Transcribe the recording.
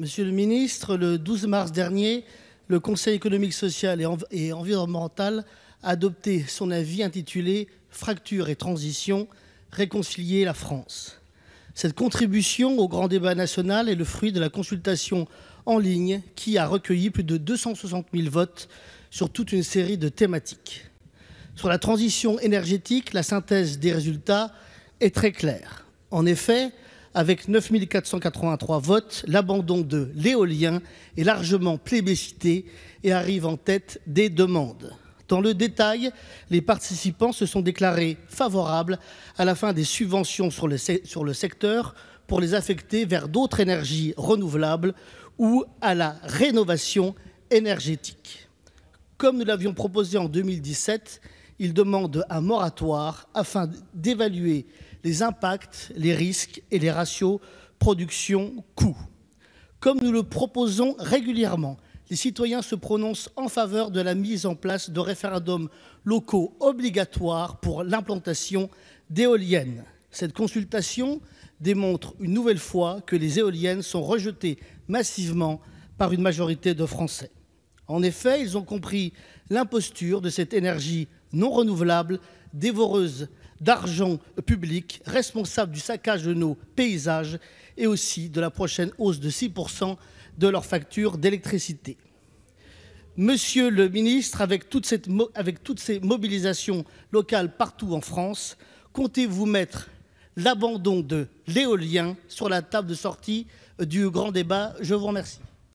Monsieur le ministre, le 12 mars dernier, le Conseil économique, social et, environnemental a adopté son avis intitulé Fracture et transition, réconcilier la France. Cette contribution au grand débat national est le fruit de la consultation en ligne qui a recueilli plus de 260 000 votes sur toute une série de thématiques. Sur la transition énergétique, la synthèse des résultats est très claire. En effet, avec 9483 votes, l'abandon de l'éolien est largement plébiscité et arrive en tête des demandes. Dans le détail, les participants se sont déclarés favorables à la fin des subventions sur le, sur le secteur pour les affecter vers d'autres énergies renouvelables ou à la rénovation énergétique. Comme nous l'avions proposé en 2017, il demande un moratoire afin d'évaluer les impacts, les risques et les ratios production-coût. Comme nous le proposons régulièrement, les citoyens se prononcent en faveur de la mise en place de référendums locaux obligatoires pour l'implantation d'éoliennes. Cette consultation démontre une nouvelle fois que les éoliennes sont rejetées massivement par une majorité de Français. En effet, ils ont compris l'imposture de cette énergie non renouvelables, dévoreuses d'argent public, responsables du saccage de nos paysages et aussi de la prochaine hausse de 6% de leurs factures d'électricité. Monsieur le ministre, avec toutes ces mobilisations locales partout en France, comptez-vous mettre l'abandon de l'éolien sur la table de sortie du grand débat Je vous remercie.